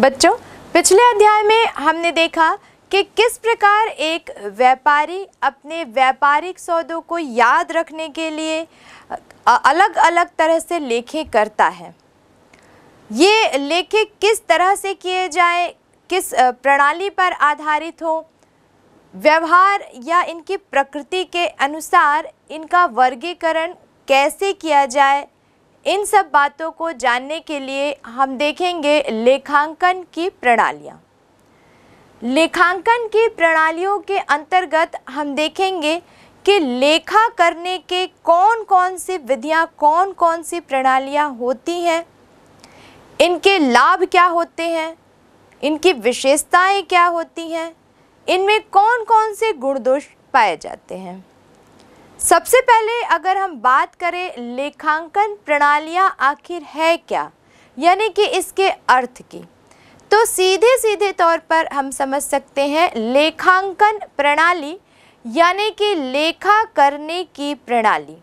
बच्चों पिछले अध्याय में हमने देखा कि किस प्रकार एक व्यापारी अपने व्यापारिक सौदों को याद रखने के लिए अलग अलग तरह से लेखे करता है ये लेखे किस तरह से किए जाए किस प्रणाली पर आधारित हो व्यवहार या इनकी प्रकृति के अनुसार इनका वर्गीकरण कैसे किया जाए इन सब बातों को जानने के लिए हम देखेंगे लेखांकन की प्रणालियाँ लेखांकन की प्रणालियों के अंतर्गत हम देखेंगे कि लेखा करने के कौन कौन सी विधियाँ कौन कौन सी प्रणालियाँ होती हैं इनके लाभ क्या होते हैं इनकी विशेषताएं क्या होती हैं इनमें कौन कौन से गुण दोष पाए जाते हैं सबसे पहले अगर हम बात करें लेखांकन प्रणालियाँ आखिर है क्या यानी कि इसके अर्थ की तो सीधे सीधे तौर पर हम समझ सकते हैं लेखांकन प्रणाली यानी कि लेखा करने की प्रणाली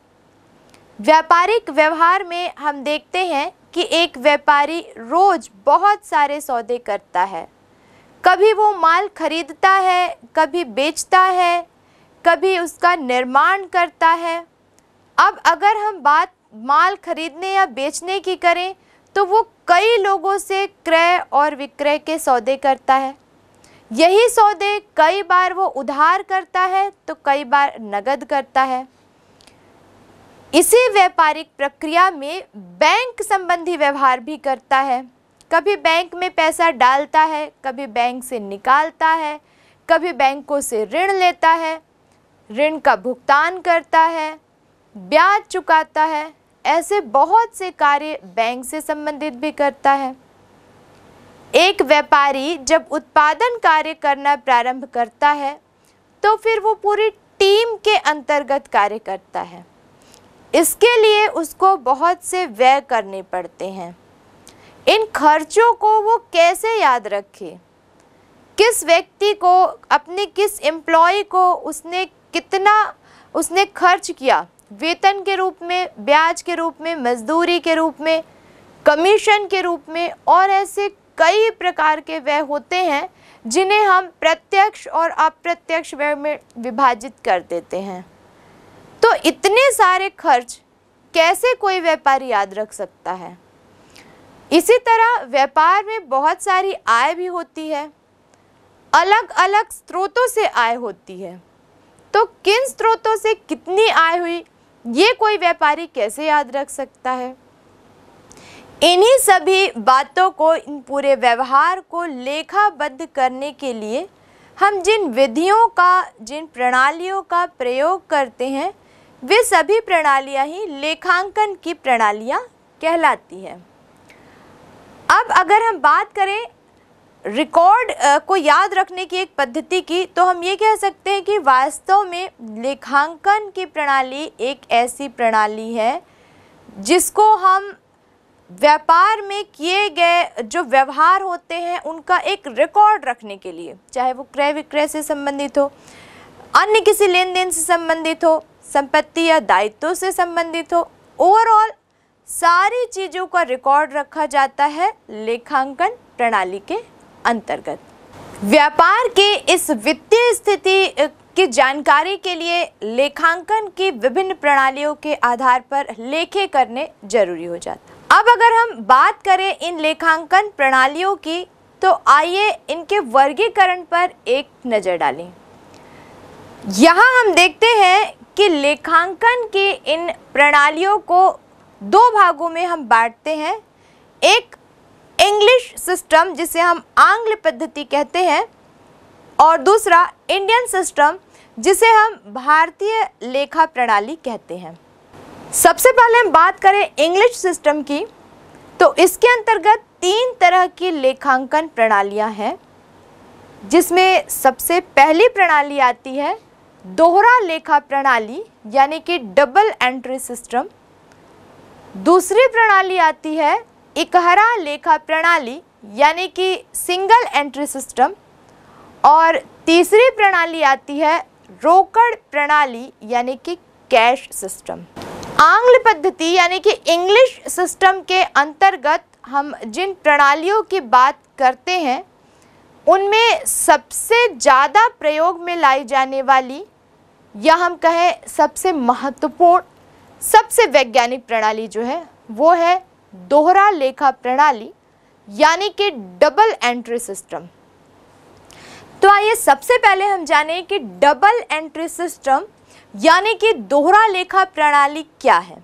व्यापारिक व्यवहार में हम देखते हैं कि एक व्यापारी रोज़ बहुत सारे सौदे करता है कभी वो माल खरीदता है कभी बेचता है कभी उसका निर्माण करता है अब अगर हम बात माल खरीदने या बेचने की करें तो वो कई लोगों से क्रय और विक्रय के सौदे करता है यही सौदे कई बार वो उधार करता है तो कई बार नगद करता है इसी व्यापारिक प्रक्रिया में बैंक संबंधी व्यवहार भी करता है कभी बैंक में पैसा डालता है कभी बैंक से निकालता है कभी बैंकों से ऋण लेता है ऋण का भुगतान करता है ब्याज चुकाता है ऐसे बहुत से कार्य बैंक से संबंधित भी करता है एक व्यापारी जब उत्पादन कार्य करना प्रारंभ करता है तो फिर वो पूरी टीम के अंतर्गत कार्य करता है इसके लिए उसको बहुत से व्यय करने पड़ते हैं इन खर्चों को वो कैसे याद रखे किस व्यक्ति को अपने किस एम्प्लॉय को उसने कितना उसने खर्च किया वेतन के रूप में ब्याज के रूप में मजदूरी के रूप में कमीशन के रूप में और ऐसे कई प्रकार के व्यय होते हैं जिन्हें हम प्रत्यक्ष और अप्रत्यक्ष व्यय में विभाजित कर देते हैं तो इतने सारे खर्च कैसे कोई व्यापारी याद रख सकता है इसी तरह व्यापार में बहुत सारी आय भी होती है अलग अलग स्रोतों से आय होती है तो किन स्रोतों से कितनी आय हुई ये कोई व्यापारी कैसे याद रख सकता है इन्हीं सभी बातों को इन पूरे व्यवहार को लेखाबद्ध करने के लिए हम जिन विधियों का जिन प्रणालियों का प्रयोग करते हैं वे सभी प्रणालियाँ ही लेखांकन की प्रणालियाँ कहलाती हैं अब अगर हम बात करें रिकॉर्ड uh, को याद रखने की एक पद्धति की तो हम ये कह सकते हैं कि वास्तव में लेखांकन की प्रणाली एक ऐसी प्रणाली है जिसको हम व्यापार में किए गए जो व्यवहार होते हैं उनका एक रिकॉर्ड रखने के लिए चाहे वो क्रय विक्रय से संबंधित हो अन्य किसी लेन देन से संबंधित हो संपत्ति या दायित्व से संबंधित हो ओवरऑल सारी चीज़ों का रिकॉर्ड रखा जाता है लेखांकन प्रणाली के अंतर्गत व्यापार के इस वित्तीय स्थिति की जानकारी के लिए लेखांकन की विभिन्न प्रणालियों के आधार पर लेखे करने जरूरी हो जाता अब अगर हम बात करें इन लेखांकन प्रणालियों की तो आइए इनके वर्गीकरण पर एक नज़र डालें यहाँ हम देखते हैं कि लेखांकन की इन प्रणालियों को दो भागों में हम बांटते हैं एक इंग्लिश सिस्टम जिसे हम आंग्ल पद्धति कहते हैं और दूसरा इंडियन सिस्टम जिसे हम भारतीय लेखा प्रणाली कहते हैं सबसे पहले हम बात करें इंग्लिश सिस्टम की तो इसके अंतर्गत तीन तरह की लेखांकन प्रणालियां हैं जिसमें सबसे पहली प्रणाली आती है दोहरा लेखा प्रणाली यानी कि डबल एंट्री सिस्टम दूसरी प्रणाली आती है इकहरा लेखा प्रणाली यानी कि सिंगल एंट्री सिस्टम और तीसरी प्रणाली आती है रोकड़ प्रणाली यानी कि कैश सिस्टम आंग्ल पद्धति यानी कि इंग्लिश सिस्टम के अंतर्गत हम जिन प्रणालियों की बात करते हैं उनमें सबसे ज़्यादा प्रयोग में लाई जाने वाली या हम कहें सबसे महत्वपूर्ण सबसे वैज्ञानिक प्रणाली जो है वो है दोहरा लेखा प्रणाली यानी कि डबल एंट्री सिस्टम तो आइए सबसे पहले हम जाने कि डबल एंट्री सिस्टम यानी कि दोहरा लेखा प्रणाली क्या है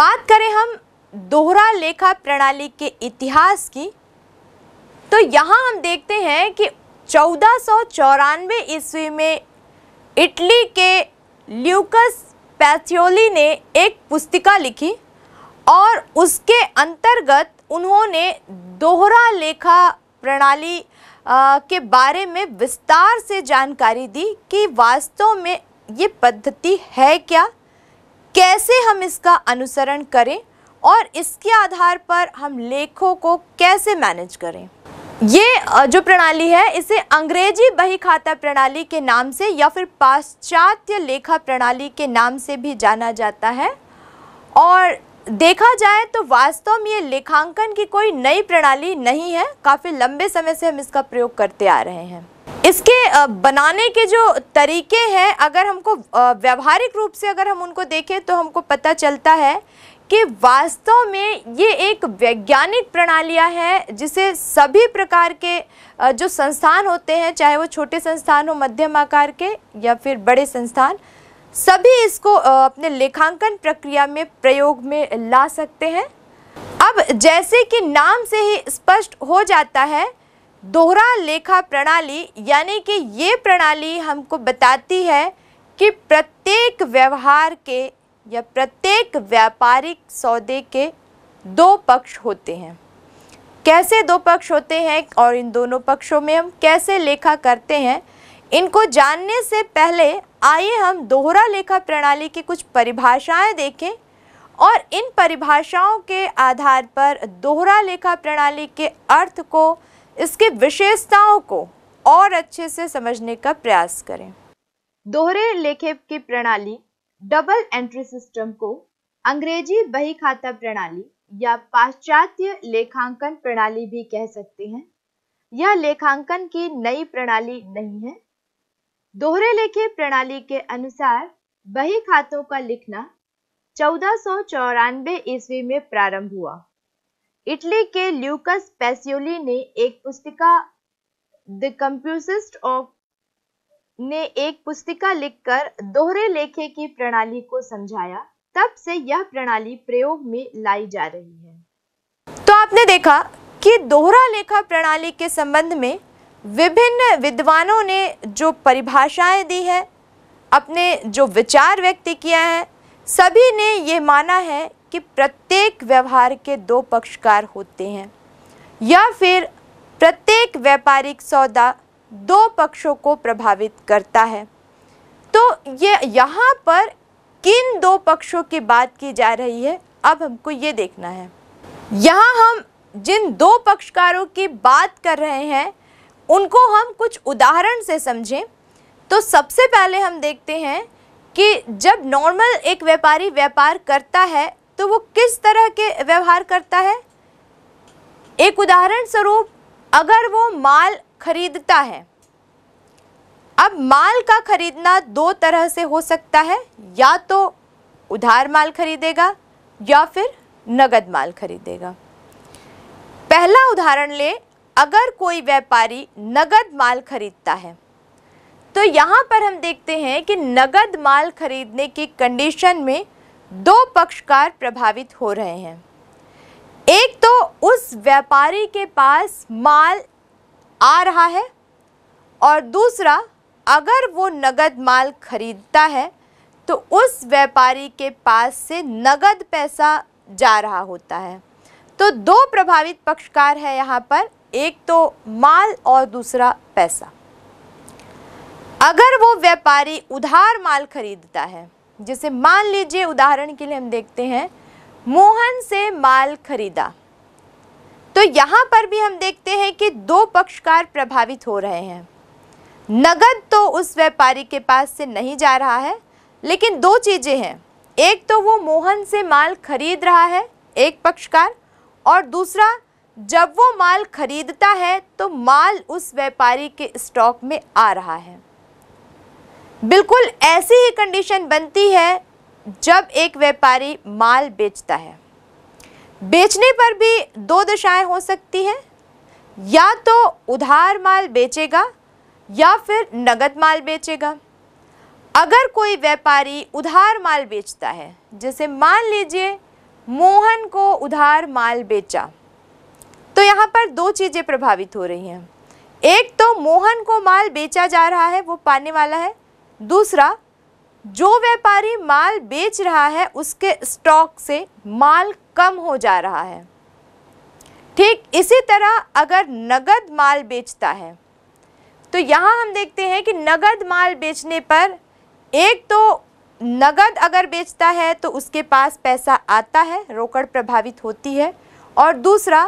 बात करें हम दोहरा लेखा प्रणाली के इतिहास की तो यहाँ हम देखते हैं कि चौदह सौ चौरानवे ईस्वी में इटली के ल्यूकस पैथियोली ने एक पुस्तिका लिखी और उसके अंतर्गत उन्होंने दोहरा लेखा प्रणाली आ, के बारे में विस्तार से जानकारी दी कि वास्तव में ये पद्धति है क्या कैसे हम इसका अनुसरण करें और इसके आधार पर हम लेखों को कैसे मैनेज करें ये जो प्रणाली है इसे अंग्रेजी बही खाता प्रणाली के नाम से या फिर पाश्चात्य लेखा प्रणाली के नाम से भी जाना जाता है और देखा जाए तो वास्तव में ये लेखांकन की कोई नई प्रणाली नहीं है काफ़ी लंबे समय से हम इसका प्रयोग करते आ रहे हैं इसके बनाने के जो तरीके हैं अगर हमको व्यवहारिक रूप से अगर हम उनको देखें तो हमको पता चलता है कि वास्तव में ये एक वैज्ञानिक प्रणालियाँ हैं जिसे सभी प्रकार के जो संस्थान होते हैं चाहे वो छोटे संस्थान हो मध्यम आकार के या फिर बड़े संस्थान सभी इसको अपने लेखांकन प्रक्रिया में प्रयोग में ला सकते हैं अब जैसे कि नाम से ही स्पष्ट हो जाता है दोहरा लेखा प्रणाली यानी कि ये प्रणाली हमको बताती है कि प्रत्येक व्यवहार के या प्रत्येक व्यापारिक सौदे के दो पक्ष होते हैं कैसे दो पक्ष होते हैं और इन दोनों पक्षों में हम कैसे लेखा करते हैं इनको जानने से पहले आइए हम दोहरा लेखा प्रणाली की कुछ परिभाषाएं देखें और इन परिभाषाओं के आधार पर दोहरा लेखा प्रणाली के अर्थ को इसकी विशेषताओं को और अच्छे से समझने का प्रयास करें दोहरे लेखे की प्रणाली डबल एंट्री सिस्टम को अंग्रेजी बही खाता प्रणाली या पाश्चात्य लेखांकन प्रणाली भी कह सकते हैं यह लेखांकन की नई प्रणाली नहीं है दोहरे लेखे प्रणाली के अनुसार बही खातों का लिखना चौदह ईस्वी में प्रारंभ हुआ इटली के ल्यूकस पेसियोली ने एक पुस्तिका द कंप्यूसिस्ट ऑफ ने एक पुस्तिका लिखकर दोहरे लेखे की प्रणाली को समझाया तब से यह प्रणाली प्रयोग में लाई जा रही है तो आपने देखा कि दोहरा लेखा प्रणाली के संबंध में विभिन्न विद्वानों ने जो परिभाषाएं दी है अपने जो विचार व्यक्त किया है सभी ने ये माना है कि प्रत्येक व्यवहार के दो पक्षकार होते हैं या फिर प्रत्येक व्यापारिक सौदा दो पक्षों को प्रभावित करता है तो ये यहाँ पर किन दो पक्षों की बात की जा रही है अब हमको ये देखना है यहाँ हम जिन दो पक्षकारों की बात कर रहे हैं उनको हम कुछ उदाहरण से समझें तो सबसे पहले हम देखते हैं कि जब नॉर्मल एक व्यापारी व्यापार करता है तो वो किस तरह के व्यवहार करता है एक उदाहरण स्वरूप अगर वो माल खरीदता है अब माल का खरीदना दो तरह से हो सकता है या तो उधार माल खरीदेगा या फिर नगद माल खरीदेगा पहला उदाहरण ले अगर कोई व्यापारी नगद माल खरीदता है तो यहाँ पर हम देखते हैं कि नगद माल खरीदने की कंडीशन में दो पक्षकार प्रभावित हो रहे हैं एक तो उस व्यापारी के पास माल आ रहा है और दूसरा अगर वो नगद माल खरीदता है तो उस व्यापारी के पास से नगद पैसा जा रहा होता है तो दो प्रभावित पक्षकार है यहाँ पर एक तो माल और दूसरा पैसा अगर वो व्यापारी उधार माल खरीदता है जैसे मान लीजिए उदाहरण के लिए हम देखते हैं मोहन से माल खरीदा तो यहाँ पर भी हम देखते हैं कि दो पक्षकार प्रभावित हो रहे हैं नगद तो उस व्यापारी के पास से नहीं जा रहा है लेकिन दो चीज़ें हैं एक तो वो मोहन से माल खरीद रहा है एक पक्षकार और दूसरा जब वो माल खरीदता है तो माल उस व्यापारी के स्टॉक में आ रहा है बिल्कुल ऐसी ही कंडीशन बनती है जब एक व्यापारी माल बेचता है बेचने पर भी दो दशाएं हो सकती हैं या तो उधार माल बेचेगा या फिर नगद माल बेचेगा अगर कोई व्यापारी उधार माल बेचता है जैसे मान लीजिए मोहन को उधार माल बेचा तो यहाँ पर दो चीज़ें प्रभावित हो रही हैं एक तो मोहन को माल बेचा जा रहा है वो पाने वाला है दूसरा जो व्यापारी माल बेच रहा है उसके स्टॉक से माल कम हो जा रहा है ठीक इसी तरह अगर नगद माल बेचता है तो यहाँ हम देखते हैं कि नगद माल बेचने पर एक तो नगद अगर बेचता है तो उसके पास पैसा आता है रोकड़ प्रभावित होती है और दूसरा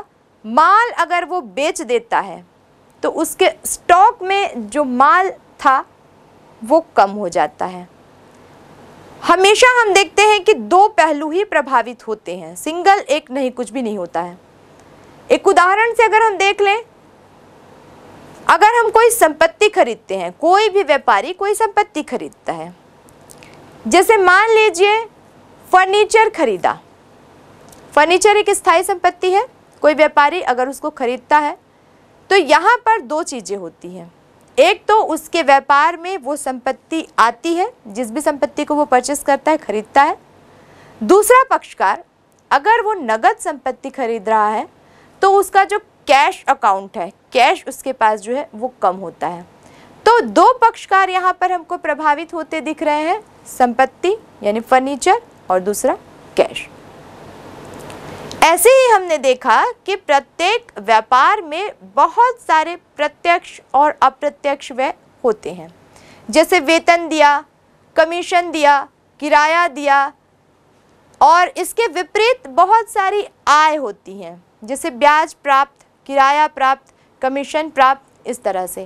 माल अगर वो बेच देता है तो उसके स्टॉक में जो माल था वो कम हो जाता है हमेशा हम देखते हैं कि दो पहलू ही प्रभावित होते हैं सिंगल एक नहीं कुछ भी नहीं होता है एक उदाहरण से अगर हम देख लें अगर हम कोई संपत्ति खरीदते हैं कोई भी व्यापारी कोई संपत्ति खरीदता है जैसे मान लीजिए फर्नीचर खरीदा फर्नीचर एक स्थायी संपत्ति है कोई व्यापारी अगर उसको खरीदता है तो यहाँ पर दो चीज़ें होती हैं एक तो उसके व्यापार में वो संपत्ति आती है जिस भी संपत्ति को वो परचेस करता है खरीदता है दूसरा पक्षकार अगर वो नगद संपत्ति खरीद रहा है तो उसका जो कैश अकाउंट है कैश उसके पास जो है वो कम होता है तो दो पक्षकार यहाँ पर हमको प्रभावित होते दिख रहे हैं संपत्ति यानी फर्नीचर और दूसरा कैश ऐसे ही हमने देखा कि प्रत्येक व्यापार में बहुत सारे प्रत्यक्ष और अप्रत्यक्ष व्यय होते हैं जैसे वेतन दिया कमीशन दिया किराया दिया और इसके विपरीत बहुत सारी आय होती हैं जैसे ब्याज प्राप्त किराया प्राप्त कमीशन प्राप्त इस तरह से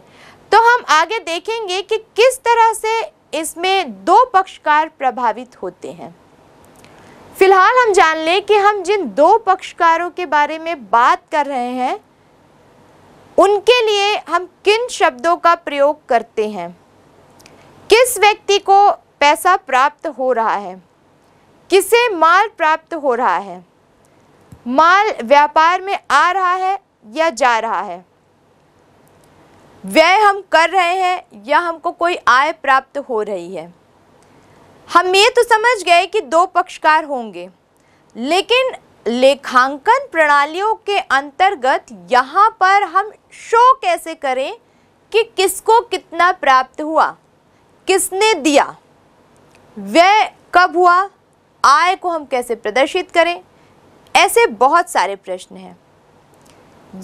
तो हम आगे देखेंगे कि किस तरह से इसमें दो पक्षकार प्रभावित होते हैं फिलहाल हम जान लें कि हम जिन दो पक्षकारों के बारे में बात कर रहे हैं उनके लिए हम किन शब्दों का प्रयोग करते हैं किस व्यक्ति को पैसा प्राप्त हो रहा है किसे माल प्राप्त हो रहा है माल व्यापार में आ रहा है या जा रहा है व्यय हम कर रहे हैं या हमको कोई आय प्राप्त हो रही है हम ये तो समझ गए कि दो पक्षकार होंगे लेकिन लेखांकन प्रणालियों के अंतर्गत यहाँ पर हम शो कैसे करें कि किसको कितना प्राप्त हुआ किसने दिया व्यय कब हुआ आय को हम कैसे प्रदर्शित करें ऐसे बहुत सारे प्रश्न हैं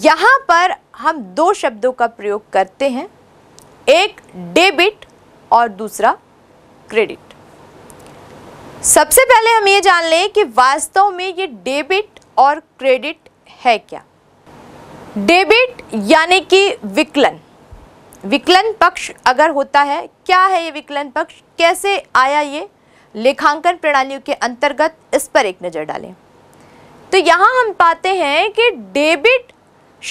यहाँ पर हम दो शब्दों का प्रयोग करते हैं एक डेबिट और दूसरा क्रेडिट सबसे पहले हम ये जान लें कि वास्तव में ये डेबिट और क्रेडिट है क्या डेबिट यानी कि विकलन विकलन पक्ष अगर होता है क्या है ये विकलन पक्ष कैसे आया ये लेखांकन प्रणालियों के अंतर्गत इस पर एक नज़र डालें तो यहाँ हम पाते हैं कि डेबिट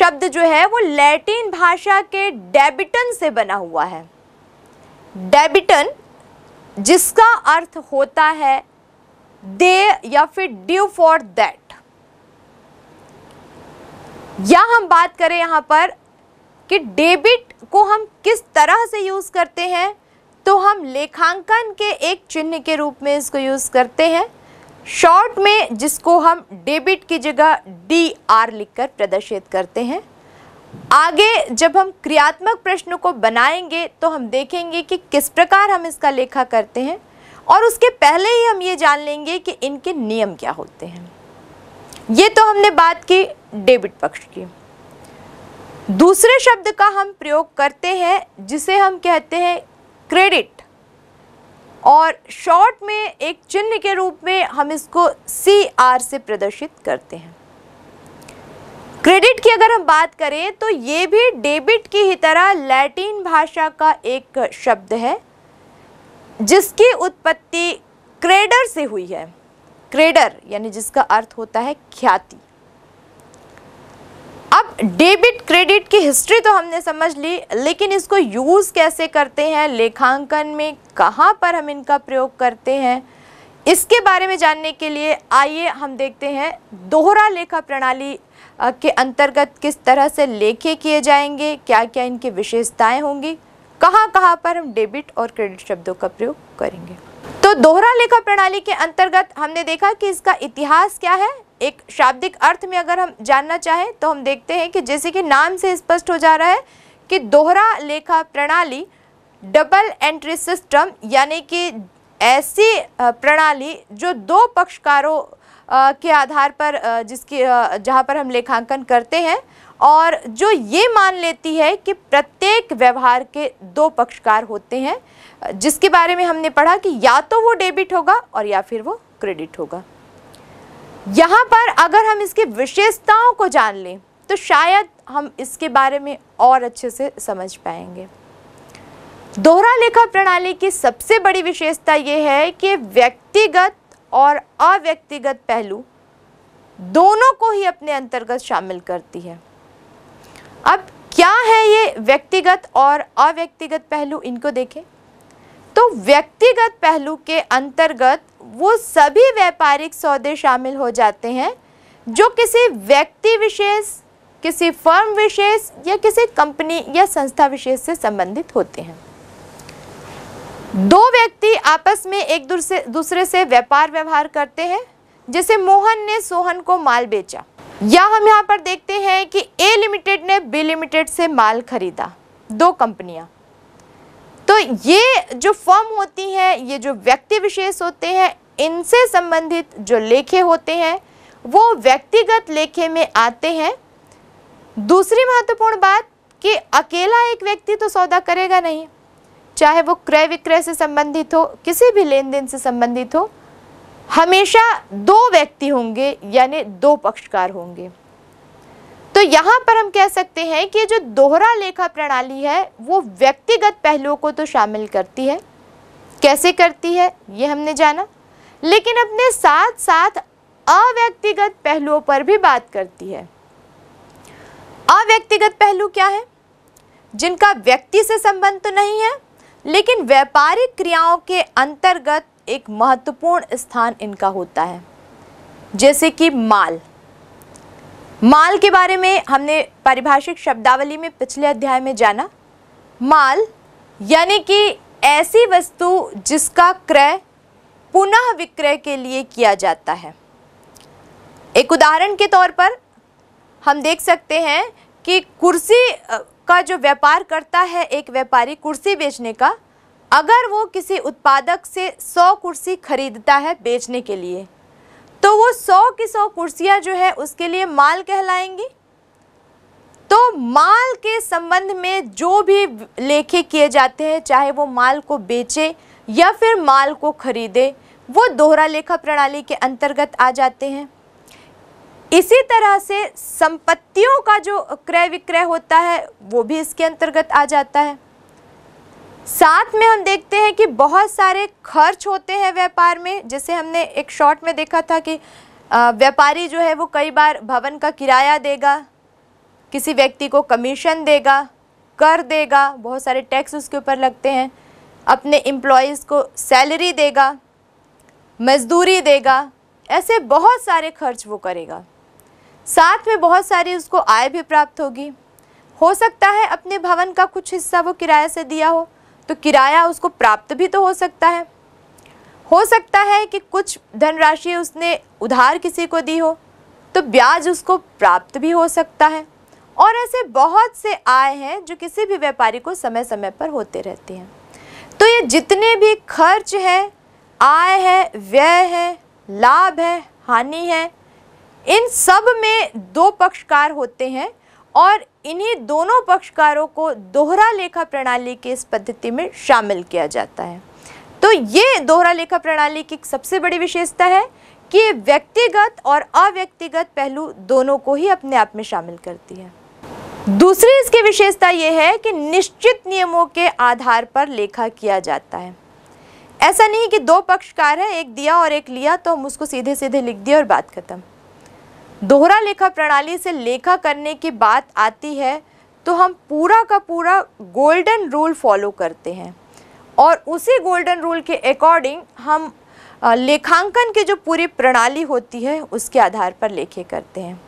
शब्द जो है वो लैटिन भाषा के डेबिटन से बना हुआ है डेबिटन जिसका अर्थ होता है दे या फिर ड्यू फॉर दैट या हम बात करें यहाँ पर कि डेबिट को हम किस तरह से यूज़ करते हैं तो हम लेखांकन के एक चिन्ह के रूप में इसको यूज़ करते हैं शॉर्ट में जिसको हम डेबिट की जगह डी आर लिखकर प्रदर्शित करते हैं आगे जब हम क्रियात्मक प्रश्नों को बनाएंगे तो हम देखेंगे कि किस प्रकार हम इसका लेखा करते हैं और उसके पहले ही हम ये जान लेंगे कि इनके नियम क्या होते हैं ये तो हमने बात की डेबिट पक्ष की दूसरे शब्द का हम प्रयोग करते हैं जिसे हम कहते हैं क्रेडिट और शॉर्ट में एक चिन्ह के रूप में हम इसको सी आर से प्रदर्शित करते हैं क्रेडिट की अगर हम बात करें तो ये भी डेबिट की ही तरह लैटिन भाषा का एक शब्द है जिसकी उत्पत्ति क्रेडर से हुई है क्रेडर यानी जिसका अर्थ होता है ख्याति अब डेबिट क्रेडिट की हिस्ट्री तो हमने समझ ली लेकिन इसको यूज़ कैसे करते हैं लेखांकन में कहाँ पर हम इनका प्रयोग करते हैं इसके बारे में जानने के लिए आइए हम देखते हैं दोहरा लेखा प्रणाली के अंतर्गत किस तरह से लेखे किए जाएंगे क्या क्या इनकी विशेषताएं होंगी कहाँ कहाँ पर हम डेबिट और क्रेडिट शब्दों का प्रयोग करेंगे तो दोहरा लेखा प्रणाली के अंतर्गत हमने देखा कि इसका इतिहास क्या है एक शाब्दिक अर्थ में अगर हम जानना चाहें तो हम देखते हैं कि जैसे कि नाम से स्पष्ट हो जा रहा है कि दोहरा लेखा प्रणाली डबल एंट्री सिस्टम यानी कि ऐसी प्रणाली जो दो पक्षकारों के आधार पर जिसके जहाँ पर हम लेखांकन करते हैं और जो ये मान लेती है कि प्रत्येक व्यवहार के दो पक्षकार होते हैं जिसके बारे में हमने पढ़ा कि या तो वो डेबिट होगा और या फिर वो क्रेडिट होगा यहाँ पर अगर हम इसकी विशेषताओं को जान लें तो शायद हम इसके बारे में और अच्छे से समझ पाएंगे दोहरा लेखा प्रणाली की सबसे बड़ी विशेषता ये है कि व्यक्तिगत और अव्यक्तिगत पहलू दोनों को ही अपने अंतर्गत शामिल करती है अब क्या है ये व्यक्तिगत और अव्यक्तिगत पहलू इनको देखें तो व्यक्तिगत पहलू के अंतर्गत वो सभी व्यापारिक सौदे शामिल हो जाते हैं जो किसी व्यक्ति विशेष किसी फर्म विशेष या किसी कंपनी या संस्था विशेष से संबंधित होते हैं दो व्यक्ति आपस में एक दूसरे दूसरे से व्यापार व्यवहार करते हैं जैसे मोहन ने सोहन को माल बेचा या हम यहाँ पर देखते हैं कि ए लिमिटेड ने बी लिमिटेड से माल खरीदा दो कंपनियाँ तो ये जो फर्म होती हैं ये जो व्यक्ति विशेष होते हैं इनसे संबंधित जो लेखे होते हैं वो व्यक्तिगत लेखे में आते हैं दूसरी महत्वपूर्ण बात कि अकेला एक व्यक्ति तो सौदा करेगा नहीं चाहे वो क्रय विक्रय से संबंधित हो किसी भी लेन देन से संबंधित हो हमेशा दो व्यक्ति होंगे यानी दो पक्षकार होंगे तो यहाँ पर हम कह सकते हैं कि जो दोहरा लेखा प्रणाली है वो व्यक्तिगत पहलुओं को तो शामिल करती है कैसे करती है ये हमने जाना लेकिन अपने साथ साथ अव्यक्तिगत पहलुओं पर भी बात करती है अव्यक्तिगत पहलू क्या है जिनका व्यक्ति से संबंध तो नहीं है लेकिन व्यापारिक क्रियाओं के अंतर्गत एक महत्वपूर्ण स्थान इनका होता है जैसे कि माल माल के बारे में हमने पारिभाषिक शब्दावली में पिछले अध्याय में जाना माल यानी कि ऐसी वस्तु जिसका क्रय पुनः विक्रय के लिए किया जाता है एक उदाहरण के तौर पर हम देख सकते हैं कि कुर्सी का जो व्यापार करता है एक व्यापारी कुर्सी बेचने का अगर वो किसी उत्पादक से सौ कुर्सी खरीदता है बेचने के लिए तो वो सौ की सौ कुर्सियाँ जो है उसके लिए माल कहलाएंगी तो माल के संबंध में जो भी लेखे किए जाते हैं चाहे वो माल को बेचे या फिर माल को खरीदे वो दोहरा लेखा प्रणाली के अंतर्गत आ जाते हैं इसी तरह से संपत्तियों का जो क्रय विक्रय होता है वो भी इसके अंतर्गत आ जाता है साथ में हम देखते हैं कि बहुत सारे खर्च होते हैं व्यापार में जैसे हमने एक शॉर्ट में देखा था कि व्यापारी जो है वो कई बार भवन का किराया देगा किसी व्यक्ति को कमीशन देगा कर देगा बहुत सारे टैक्स उसके ऊपर लगते हैं अपने एम्प्लॉयज़ को सैलरी देगा मजदूरी देगा ऐसे बहुत सारे खर्च वो करेगा साथ में बहुत सारी उसको आय भी प्राप्त होगी हो सकता है अपने भवन का कुछ हिस्सा वो किराए से दिया हो तो किराया उसको प्राप्त भी तो हो सकता है हो सकता है कि कुछ धनराशि उसने उधार किसी को दी हो तो ब्याज उसको प्राप्त भी हो सकता है और ऐसे बहुत से आय हैं जो किसी भी व्यापारी को समय समय पर होते रहते हैं तो ये जितने भी खर्च है आय है व्यय है लाभ है हानि है इन सब में दो पक्षकार होते हैं और इन्हीं दोनों पक्षकारों को दोहरा लेखा प्रणाली की इस पद्धति में शामिल किया जाता है तो ये दोहरा लेखा प्रणाली की सबसे बड़ी विशेषता है कि व्यक्तिगत और अव्यक्तिगत पहलू दोनों को ही अपने आप में शामिल करती है दूसरी इसकी विशेषता यह है कि निश्चित नियमों के आधार पर लेखा किया जाता है ऐसा नहीं कि दो पक्षकार हैं एक दिया और एक लिया तो हम उसको सीधे सीधे लिख दिया और बात खत्म दोहरा लेखा प्रणाली से लेखा करने की बात आती है तो हम पूरा का पूरा गोल्डन रूल फॉलो करते हैं और उसी गोल्डन रूल के अकॉर्डिंग हम लेखांकन की जो पूरी प्रणाली होती है उसके आधार पर लेखे करते हैं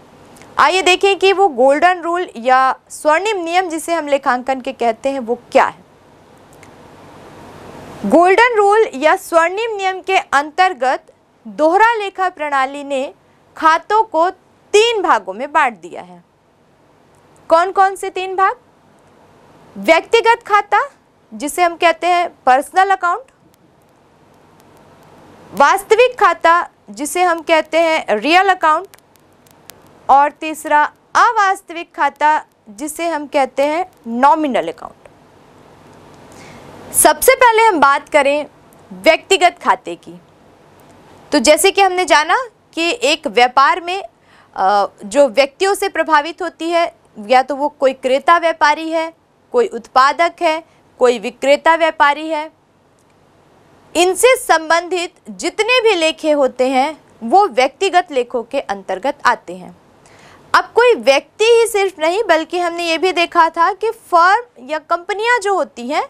आइए देखें कि वो गोल्डन रूल या स्वर्णिम नियम जिसे हम लेखांकन के कहते हैं वो क्या है गोल्डन रूल या स्वर्णिम नियम के अंतर्गत दोहरा लेखा प्रणाली ने खातों को तीन भागों में बांट दिया है कौन कौन से तीन भाग व्यक्तिगत खाता जिसे हम कहते हैं पर्सनल अकाउंट वास्तविक खाता जिसे हम कहते हैं रियल अकाउंट और तीसरा अवास्तविक खाता जिसे हम कहते हैं नॉमिनल अकाउंट सबसे पहले हम बात करें व्यक्तिगत खाते की तो जैसे कि हमने जाना कि एक व्यापार में जो व्यक्तियों से प्रभावित होती है या तो वो कोई क्रेता व्यापारी है कोई उत्पादक है कोई विक्रेता व्यापारी है इनसे संबंधित जितने भी लेखे होते हैं वो व्यक्तिगत लेखों के अंतर्गत आते हैं अब कोई व्यक्ति ही सिर्फ नहीं बल्कि हमने ये भी देखा था कि फर्म या कंपनियां जो होती हैं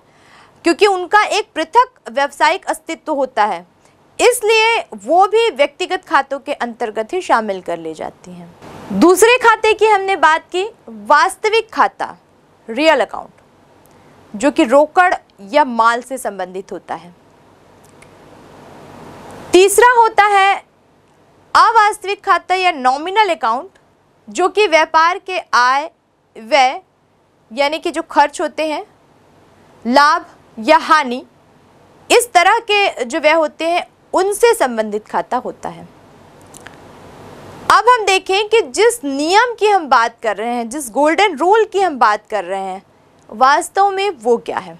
क्योंकि उनका एक पृथक व्यावसायिक अस्तित्व होता है इसलिए वो भी व्यक्तिगत खातों के अंतर्गत ही शामिल कर ली जाती हैं दूसरे खाते की हमने बात की वास्तविक खाता रियल अकाउंट जो कि रोकड़ या माल से संबंधित होता है तीसरा होता है अवास्तविक खाता या नॉमिनल अकाउंट जो कि व्यापार के आय व्यय यानी कि जो खर्च होते हैं लाभ या हानि इस तरह के जो व्यय होते हैं उनसे संबंधित खाता होता है अब हम देखें कि जिस नियम की हम बात कर रहे हैं जिस गोल्डन रूल की हम बात कर रहे हैं वास्तव में वो क्या है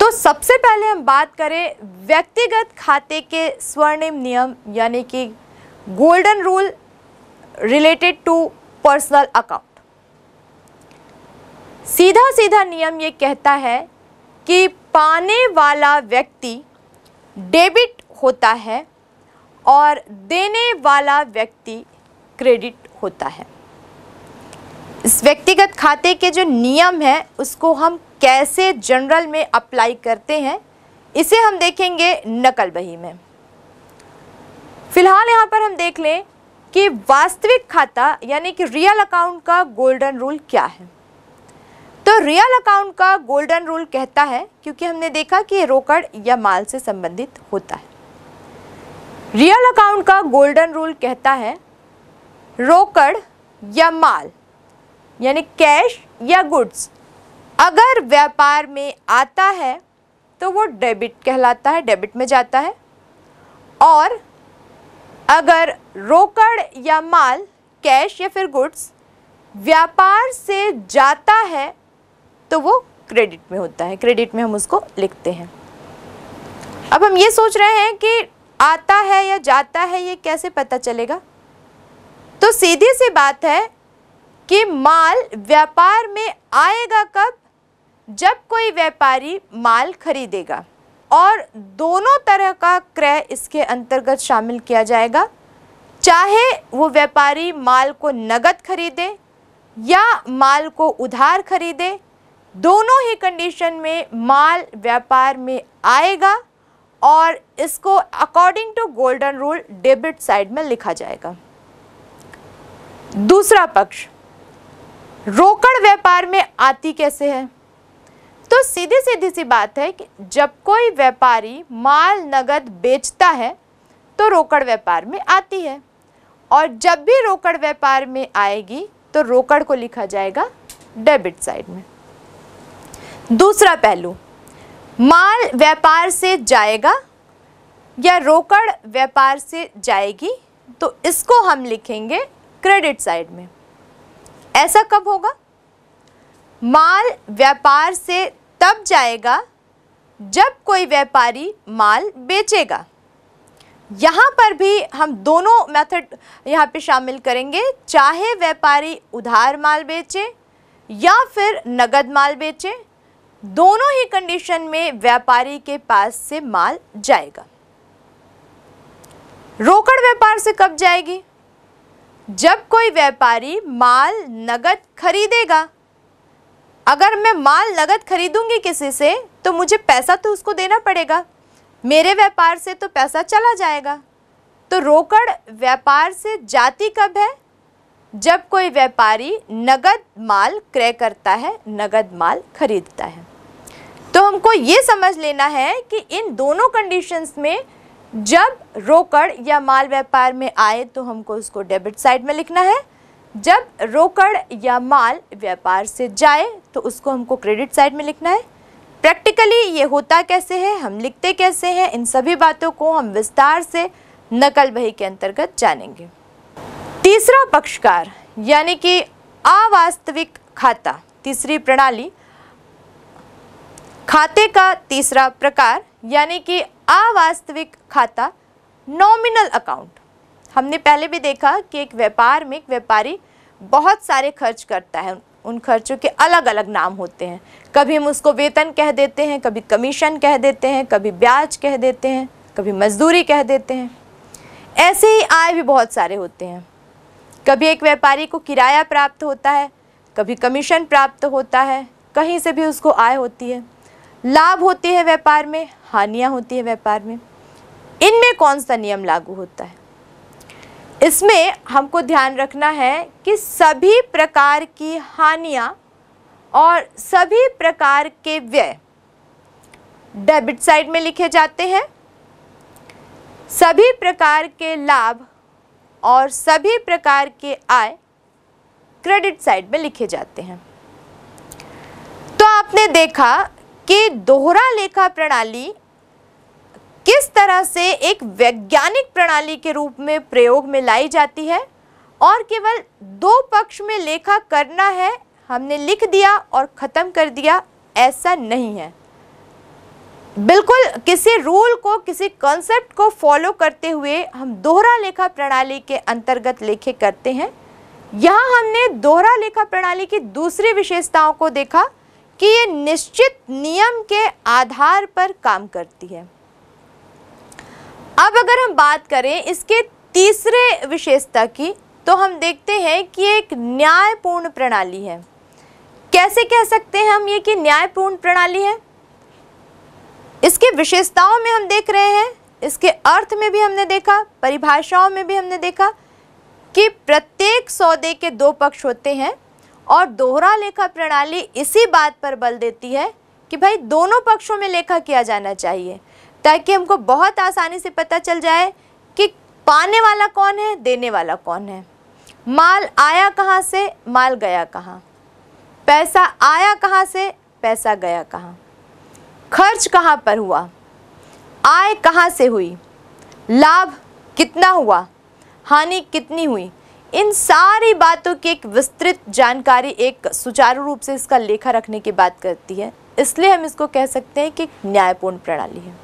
तो सबसे पहले हम बात करें व्यक्तिगत खाते के स्वर्णिम नियम यानी कि golden rule related to personal account सीधा सीधा नियम ये कहता है कि पाने वाला व्यक्ति डेबिट होता है और देने वाला व्यक्ति क्रेडिट होता है इस व्यक्तिगत खाते के जो नियम हैं उसको हम कैसे जनरल में अप्लाई करते हैं इसे हम देखेंगे नकल बही में फिलहाल यहाँ पर हम देख लें कि वास्तविक खाता यानी कि रियल अकाउंट का गोल्डन रूल क्या है तो रियल अकाउंट का गोल्डन रूल कहता है क्योंकि हमने देखा कि रोकड़ या माल से संबंधित होता है रियल अकाउंट का गोल्डन रूल कहता है रोकड़ या माल यानी कैश या गुड्स अगर व्यापार में आता है तो वो डेबिट कहलाता है डेबिट में जाता है और अगर रोकड़ या माल कैश या फिर गुड्स व्यापार से जाता है तो वो क्रेडिट में होता है क्रेडिट में हम उसको लिखते हैं अब हम ये सोच रहे हैं कि आता है या जाता है ये कैसे पता चलेगा तो सीधी सी बात है कि माल व्यापार में आएगा कब जब कोई व्यापारी माल खरीदेगा और दोनों तरह का क्रय इसके अंतर्गत शामिल किया जाएगा चाहे वो व्यापारी माल को नगद खरीदे या माल को उधार खरीदे दोनों ही कंडीशन में माल व्यापार में आएगा और इसको according to golden rule debit side में लिखा जाएगा दूसरा पक्ष रोकड़ व्यापार में आती कैसे है तो सीधी सीधी सी बात है कि जब कोई व्यापारी माल नगद बेचता है तो रोकड़ व्यापार में आती है और जब भी रोकड़ व्यापार में आएगी तो रोकड़ को लिखा जाएगा डेबिट साइड में दूसरा पहलू माल व्यापार से जाएगा या रोकड़ व्यापार से जाएगी तो इसको हम लिखेंगे क्रेडिट साइड में ऐसा कब होगा माल व्यापार से तब जाएगा जब कोई व्यापारी माल बेचेगा यहाँ पर भी हम दोनों मेथड यहाँ पे शामिल करेंगे चाहे व्यापारी उधार माल बेचे या फिर नगद माल बेचे दोनों ही कंडीशन में व्यापारी के पास से माल जाएगा रोकड़ व्यापार से कब जाएगी जब कोई व्यापारी माल नगद खरीदेगा अगर मैं माल नगद खरीदूंगी किसी से तो मुझे पैसा तो उसको देना पड़ेगा मेरे व्यापार से तो पैसा चला जाएगा तो रोकड़ व्यापार से जाती कब है जब कोई व्यापारी नगद माल क्रय करता है नगद माल खरीदता है तो हमको ये समझ लेना है कि इन दोनों कंडीशंस में जब रोकड़ या माल व्यापार में आए तो हमको उसको डेबिट साइड में लिखना है जब रोकड़ या माल व्यापार से जाए तो उसको हमको क्रेडिट साइड में लिखना है प्रैक्टिकली ये होता कैसे है हम लिखते कैसे हैं इन सभी बातों को हम विस्तार से नकल बही के अंतर्गत जानेंगे तीसरा पक्षकार यानी कि अवास्तविक खाता तीसरी प्रणाली खाते का तीसरा प्रकार यानी कि अवास्तविक खाता नॉमिनल अकाउंट हमने पहले भी देखा कि एक व्यापार में एक व्यापारी बहुत सारे खर्च करता है उन खर्चों के अलग अलग नाम होते हैं कभी हम उसको वेतन कह देते हैं कभी कमीशन कह देते हैं कभी ब्याज कह देते हैं कभी मजदूरी कह देते हैं ऐसे ही आय भी बहुत सारे होते हैं कभी एक व्यापारी को किराया प्राप्त होता है कभी कमीशन प्राप्त होता है कहीं से भी उसको आय होती है लाभ होते हैं व्यापार में हानियां होती है व्यापार में इनमें कौन सा नियम लागू होता है इसमें हमको ध्यान रखना है कि सभी प्रकार की हानियां और सभी प्रकार के व्यय डेबिट साइड में लिखे जाते हैं सभी प्रकार के लाभ और सभी प्रकार के आय क्रेडिट साइड में लिखे जाते हैं तो आपने देखा कि दोहरा लेखा प्रणाली किस तरह से एक वैज्ञानिक प्रणाली के रूप में प्रयोग में लाई जाती है और केवल दो पक्ष में लेखा करना है हमने लिख दिया और ख़त्म कर दिया ऐसा नहीं है बिल्कुल किसी रूल को किसी कॉन्सेप्ट को फॉलो करते हुए हम दोहरा लेखा प्रणाली के अंतर्गत लेखे करते हैं यहाँ हमने दोहरा लेखा प्रणाली की दूसरी विशेषताओं को देखा कि ये निश्चित नियम के आधार पर काम करती है अब अगर हम बात करें इसके तीसरे विशेषता की तो हम देखते हैं कि एक न्यायपूर्ण प्रणाली है कैसे कह सकते हैं हम ये कि न्यायपूर्ण प्रणाली है इसकी विशेषताओं में हम देख रहे हैं इसके अर्थ में भी हमने देखा परिभाषाओं में भी हमने देखा कि प्रत्येक सौदे के दो पक्ष होते हैं और दोहरा लेखा प्रणाली इसी बात पर बल देती है कि भाई दोनों पक्षों में लेखा किया जाना चाहिए ताकि हमको बहुत आसानी से पता चल जाए कि पाने वाला कौन है देने वाला कौन है माल आया कहाँ से माल गया कहाँ पैसा आया कहाँ से पैसा गया कहाँ खर्च कहाँ पर हुआ आय कहाँ से हुई लाभ कितना हुआ हानि कितनी हुई इन सारी बातों की एक विस्तृत जानकारी एक सुचारू रूप से इसका लेखा रखने की बात करती है इसलिए हम इसको कह सकते हैं कि न्यायपूर्ण प्रणाली है